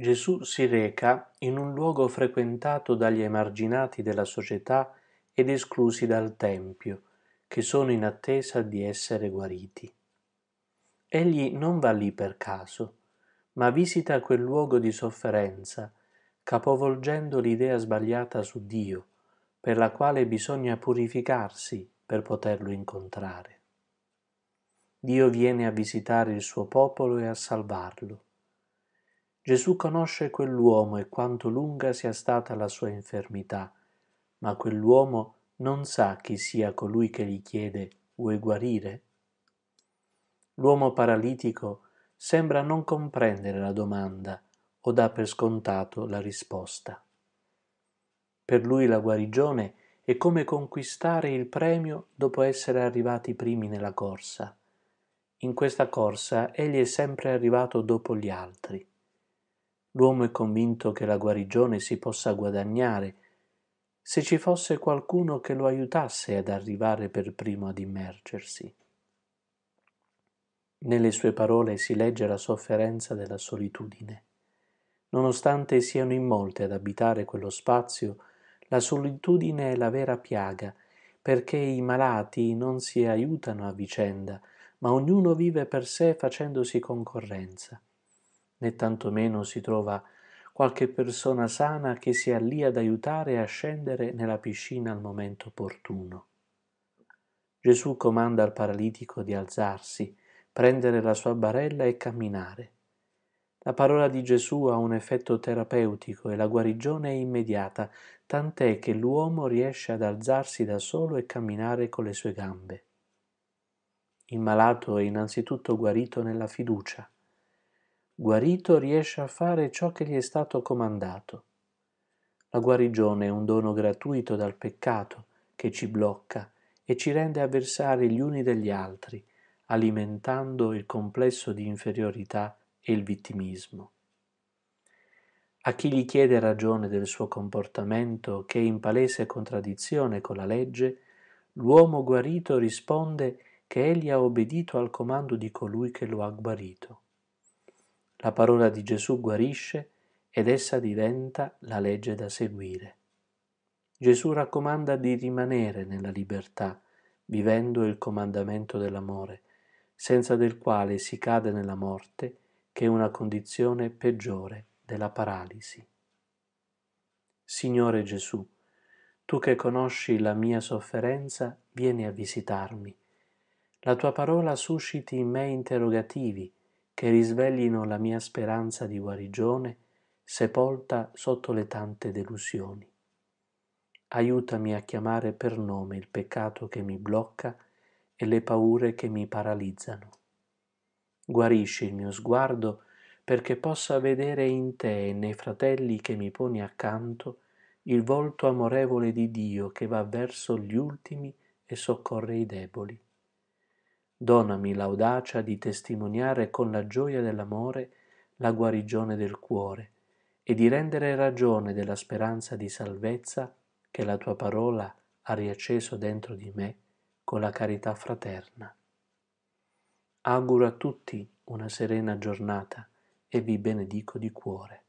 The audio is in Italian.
Gesù si reca in un luogo frequentato dagli emarginati della società ed esclusi dal Tempio, che sono in attesa di essere guariti. Egli non va lì per caso, ma visita quel luogo di sofferenza, capovolgendo l'idea sbagliata su Dio, per la quale bisogna purificarsi per poterlo incontrare. Dio viene a visitare il suo popolo e a salvarlo. Gesù conosce quell'uomo e quanto lunga sia stata la sua infermità, ma quell'uomo non sa chi sia colui che gli chiede vuoi guarire? L'uomo paralitico sembra non comprendere la domanda o dà per scontato la risposta. Per lui la guarigione è come conquistare il premio dopo essere arrivati primi nella corsa. In questa corsa egli è sempre arrivato dopo gli altri. L'uomo è convinto che la guarigione si possa guadagnare se ci fosse qualcuno che lo aiutasse ad arrivare per primo ad immergersi. Nelle sue parole si legge la sofferenza della solitudine. Nonostante siano in molte ad abitare quello spazio, la solitudine è la vera piaga, perché i malati non si aiutano a vicenda, ma ognuno vive per sé facendosi concorrenza né tantomeno si trova qualche persona sana che sia lì ad aiutare a scendere nella piscina al momento opportuno. Gesù comanda al paralitico di alzarsi, prendere la sua barella e camminare. La parola di Gesù ha un effetto terapeutico e la guarigione è immediata, tant'è che l'uomo riesce ad alzarsi da solo e camminare con le sue gambe. Il malato è innanzitutto guarito nella fiducia guarito riesce a fare ciò che gli è stato comandato. La guarigione è un dono gratuito dal peccato che ci blocca e ci rende avversari gli uni degli altri, alimentando il complesso di inferiorità e il vittimismo. A chi gli chiede ragione del suo comportamento che è in palese contraddizione con la legge, l'uomo guarito risponde che egli ha obbedito al comando di colui che lo ha guarito la parola di Gesù guarisce ed essa diventa la legge da seguire. Gesù raccomanda di rimanere nella libertà, vivendo il comandamento dell'amore, senza del quale si cade nella morte, che è una condizione peggiore della paralisi. Signore Gesù, tu che conosci la mia sofferenza, vieni a visitarmi. La tua parola susciti in me interrogativi, che risveglino la mia speranza di guarigione sepolta sotto le tante delusioni. Aiutami a chiamare per nome il peccato che mi blocca e le paure che mi paralizzano. Guarisci il mio sguardo perché possa vedere in te e nei fratelli che mi poni accanto il volto amorevole di Dio che va verso gli ultimi e soccorre i deboli donami l'audacia di testimoniare con la gioia dell'amore la guarigione del cuore e di rendere ragione della speranza di salvezza che la tua parola ha riacceso dentro di me con la carità fraterna. Auguro a tutti una serena giornata e vi benedico di cuore.